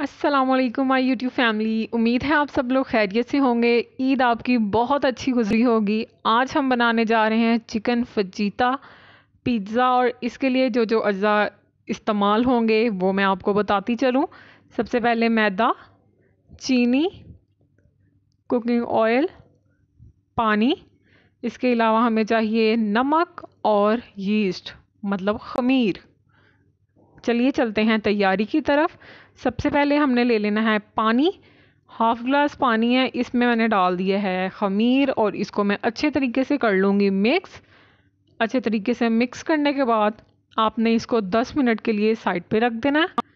Aslam my YouTube family उम्मीद है आप सब लोग खैरियत से होंगे ईद आपकी बहुत अच्छी गुजरी होगी आज हम बनाने जा रहे हैं चिकन फजीता पिज़्ज़ा और इसके लिए जो जो अज्जा इस्तेमाल होंगे वो मैं आपको बताती चलूँ सबसे पहले मैदा चीनी कुकिंग ऑयल पानी इसके अलावा हमें चाहिए नमक और यीस्ट मतलब खमीर चलिए चलते हैं तैयारी की तरफ सबसे पहले हमने ले लेना है पानी हाफ ग्लास पानी है इसमें मैंने डाल दिया है खमीर और इसको मैं अच्छे तरीके से कर लूँगी मिक्स अच्छे तरीके से मिक्स करने के बाद आपने इसको 10 मिनट के लिए साइड पे रख देना है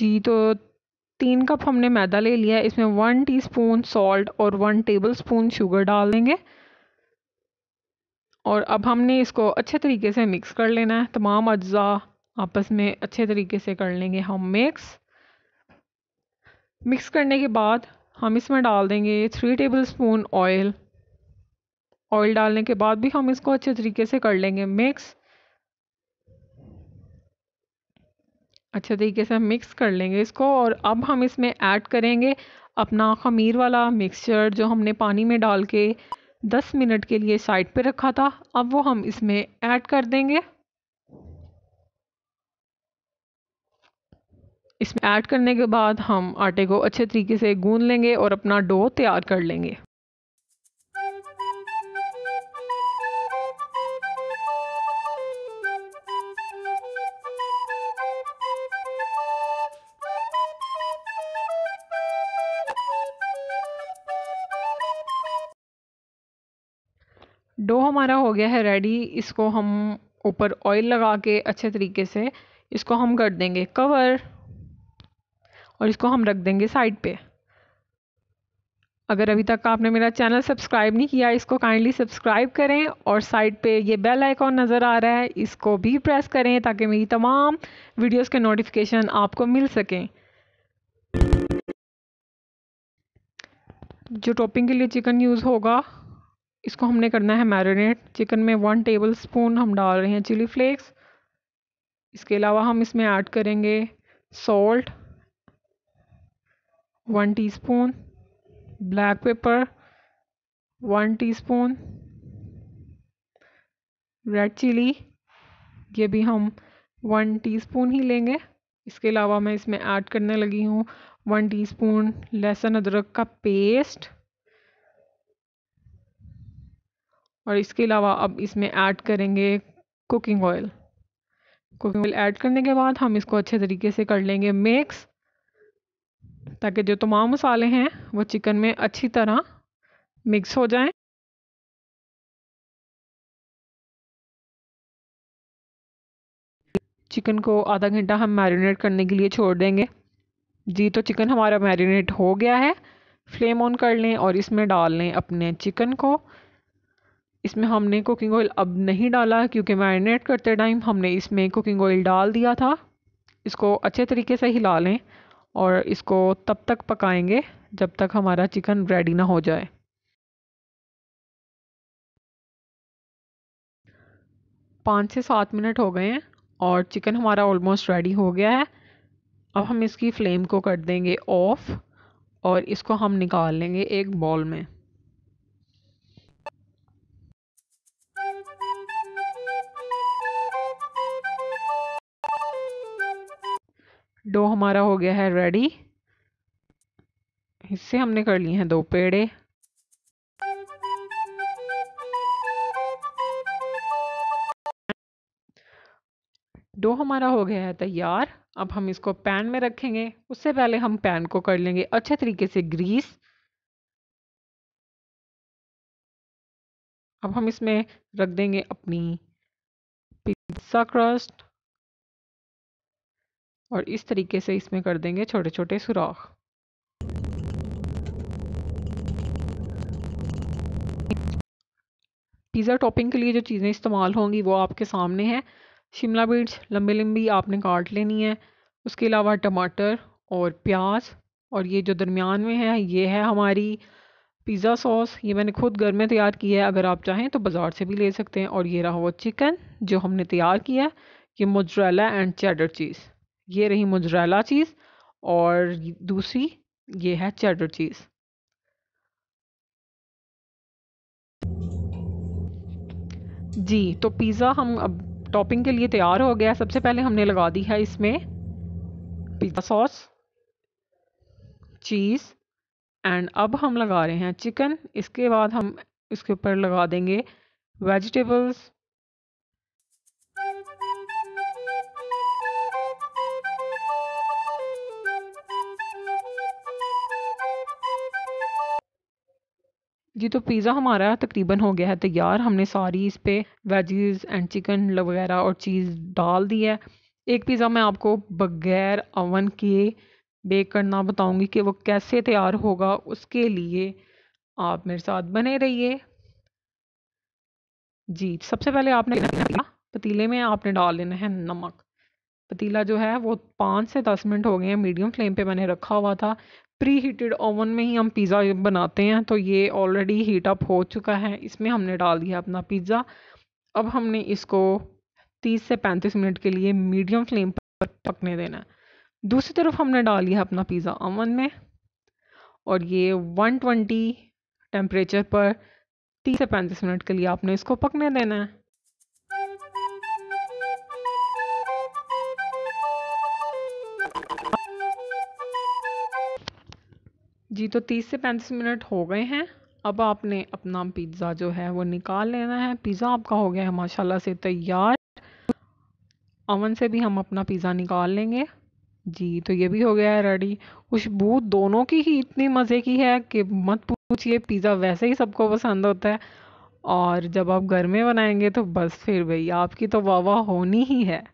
जी तो तीन कप हमने मैदा ले लिया है इसमें वन टीस्पून सॉल्ट और वन टेबलस्पून शुगर डाल देंगे और अब हमने इसको अच्छे तरीके से मिक्स कर लेना है तमाम अज्जा आपस में अच्छे तरीके से कर लेंगे हम मिक्स मिक्स करने के बाद हम इसमें डाल देंगे three tablespoon oil oil डालने के बाद भी हम इसको अच्छे तरीके से कर लेंगे मिक्स अच्छे तरीके से हम मिक्स कर लेंगे इसको और अब हम इसमें ऐड करेंगे अपना खमीर वाला मिक्सचर जो हमने पानी में डाल के दस मिनट के लिए साइड पे रखा था अब वो हम इसमें ऐड कर देंगे इसमें ऐड करने के बाद हम आटे को अच्छे तरीके से गूंद लेंगे और अपना डो तैयार कर लेंगे डो हमारा हो गया है रेडी इसको हम ऊपर ऑयल लगा के अच्छे तरीके से इसको हम कर देंगे कवर और इसको हम रख देंगे साइड पे अगर अभी तक आपने मेरा चैनल सब्सक्राइब नहीं किया इसको काइंडली सब्सक्राइब करें और साइड पे ये बेल आइकॉन नज़र आ रहा है इसको भी प्रेस करें ताकि मेरी तमाम वीडियोस के नोटिफिकेशन आपको मिल सकें जो टॉपिंग के लिए चिकन यूज़ होगा इसको हमने करना है मैरिनेट चिकन में वन टेबल स्पून हम डाल रहे हैं चिली फ्लेक्स इसके अलावा हम इसमें ऐड करेंगे salt one teaspoon black pepper one teaspoon red chilli ये भी हम वन टीस्पून ही लेंगे इसके अलावा मैं इसमें ऐड करने लगी हूँ वन टीस्पून लहसुन अदरक का पेस्ट और इसके अलावा अब इसमें ऐड करेंगे cooking oil cooking oil add करने के बाद हम इसको अच्छे तरीके से कर लेंगे मिक्स ताकि जो तमाम मसाले हैं वो चिकन में अच्छी तरह मिक्स हो जाएं चिकन को आधा घंटा हम मैरिनेट करने के लिए छोड़ देंगे जी तो चिकन हमारा मैरिनेट हो गया है फ्लेम ऑन कर लें और इसमें डाल लें अपने चिकन को इसमें हमने कुकिंग ऑयल अब नहीं डाला क्योंकि मैरिनेट करते टाइम हमने इसमें कुकिंग ऑयल डाल दिया था इसको अच्छे तरीके से हिला लें और इसको तब तक पकाएंगे जब तक हमारा चिकन रेडी ना हो जाए पाँच से सात मिनट हो गए हैं और चिकन हमारा ऑलमोस्ट रेडी हो गया है अब हम इसकी फ्लेम को कर देंगे ऑफ़ और इसको हम निकाल लेंगे एक बॉल में डो हमारा हो गया है रेडी इससे हमने कर लिए हैं दो पेड़े डो हमारा हो गया है तैयार अब हम इसको पैन में रखेंगे उससे पहले हम पैन को कर लेंगे अच्छे तरीके से ग्रीस अब हम इसमें रख देंगे अपनी पिज्ज़ा क्रस्ट और इस तरीके से इसमें कर देंगे छोटे छोटे सुराख पिज़्ज़ा टॉपिंग के लिए जो चीज़ें इस्तेमाल होंगी वो आपके सामने हैं शिमला मिर्च लंबी लंबी आपने काट लेनी है उसके अलावा टमाटर और प्याज और ये जो दरमियान में है ये है हमारी पिज़्ज़ा सॉस ये मैंने खुद घर में तैयार की है अगर आप चाहें तो बाज़ार से भी ले सकते हैं और ये रहा वो चिकन जो हमने तैयार किया है ये मोजरेला एंड चैडर चीज़ ये रही मुजरेला चीज़ और दूसरी ये है चेडर चीज़ जी तो पिज़्ज़ा हम अब टॉपिंग के लिए तैयार हो गया सबसे पहले हमने लगा दी है इसमें पिज़्ज़ा सॉस चीज़ एंड अब हम लगा रहे हैं चिकन इसके बाद हम इसके ऊपर लगा देंगे वेजिटेबल्स जी तो पिज़्ज़ा हमारा तकरीबन हो गया है तैयार हमने सारी इस पर वेजीज एंड चिकन वगैरह और चीज़ डाल दी है एक पिज़्ज़ा मैं आपको बगैर अवन के बेक करना बताऊंगी कि वो कैसे तैयार होगा उसके लिए आप मेरे साथ बने रहिए जी सबसे पहले आपने पतीले में आपने डाल देना है नमक पतीला जो है वो पाँच से दस मिनट हो गए हैं मीडियम फ्लेम पे मैंने रखा हुआ था प्री हीटेड ओवन में ही हम पिज़्ज़ा बनाते हैं तो ये ऑलरेडी हीट अप हो चुका है इसमें हमने डाल दिया अपना पिज़्ज़ा अब हमने इसको 30 से 35 मिनट के लिए मीडियम फ्लेम पर पकने देना है दूसरी तरफ हमने डाल दिया अपना पिज़्ज़ा ओवन में और ये 120 टेम्परेचर पर 30 से 35 मिनट के लिए आपने इसको पकने देना है जी तो तीस से पैंतीस मिनट हो गए हैं अब आपने अपना पिज़्ज़ा जो है वो निकाल लेना है पिज़्ज़ा आपका हो गया है माशाल्लाह से तैयार अमन से भी हम अपना पिज़्ज़ा निकाल लेंगे जी तो ये भी हो गया है रेडी खुशबू दोनों की ही इतनी मज़े की है कि मत पूछिए पिज़्ज़ा वैसे ही सबको पसंद होता है और जब आप घर में बनाएंगे तो बस फिर भाई आपकी तो वाह होनी ही है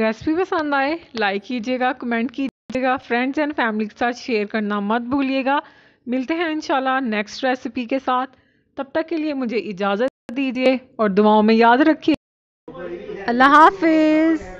रेसिपी पसंद आए लाइक कीजिएगा कमेंट कीजिएगा फ्रेंड्स एंड फैमिली के साथ शेयर करना मत भूलिएगा मिलते हैं इंशाल्लाह नेक्स्ट रेसिपी के साथ तब तक के लिए मुझे इजाज़त दीजिए और दुआओं में याद रखिए अल्लाह हाफिज़